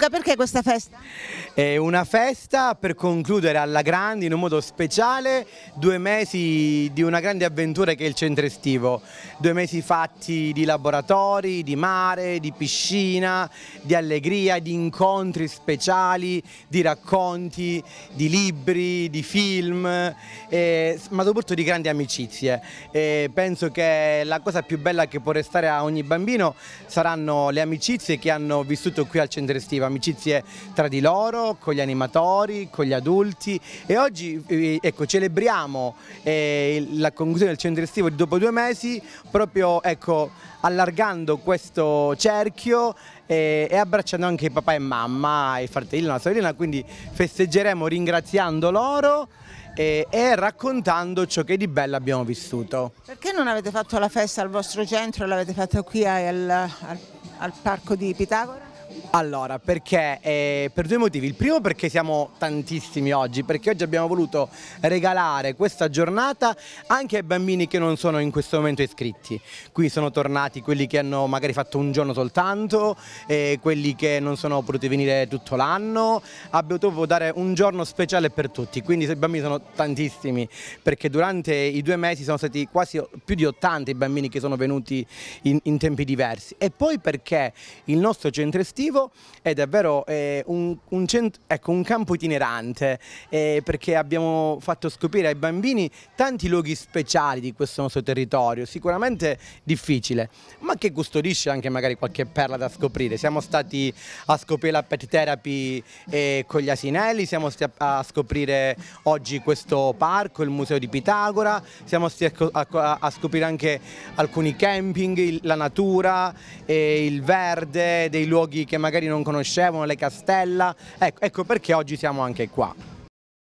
Luca, perché questa festa? È una festa per concludere alla grande, in un modo speciale, due mesi di una grande avventura che è il centro estivo. Due mesi fatti di laboratori, di mare, di piscina, di allegria, di incontri speciali, di racconti, di libri, di film, eh, ma soprattutto di grandi amicizie. Eh, penso che la cosa più bella che può restare a ogni bambino saranno le amicizie che hanno vissuto qui al centro estivo amicizie tra di loro, con gli animatori, con gli adulti e oggi eh, ecco, celebriamo eh, la conclusione del centro estivo dopo due mesi proprio ecco, allargando questo cerchio eh, e, abbracciando anche papà e mamma, i fratelli, la sorella, quindi festeggeremo ringraziando loro e, eh, e, raccontando ciò che di bello abbiamo vissuto. Perché non avete fatto la festa al vostro centro, e l'avete fatta qui al, al, al parco di Pitagora? Allora, perché? Eh, per due motivi. Il primo perché siamo tantissimi oggi, perché oggi abbiamo voluto regalare questa giornata anche ai bambini che non sono in questo momento iscritti. Qui sono tornati quelli che hanno magari fatto un giorno soltanto, eh, quelli che non sono potuti venire tutto l'anno. Abbiamo dovuto dare un giorno speciale per tutti, quindi i bambini sono tantissimi, perché durante i due mesi sono stati quasi più di 80 i bambini che sono venuti in, in tempi diversi. E poi perché il nostro centro estivo attivo è davvero eh, un, un, cent- ecco, un, campo itinerante eh, perché abbiamo fatto scoprire ai bambini tanti luoghi speciali di questo nostro territorio, sicuramente difficile, ma che custodisce anche magari qualche perla da scoprire. Siamo stati a scoprire la pet therapy eh, con gli asinelli, siamo stati a scoprire oggi questo parco, il museo di Pitagora, siamo stati ecco, a, a, a scoprire anche alcuni camping, il, la natura, eh, il verde, dei luoghi che magari non conoscevano, le Castella, ecco, ecco perché oggi siamo anche qua.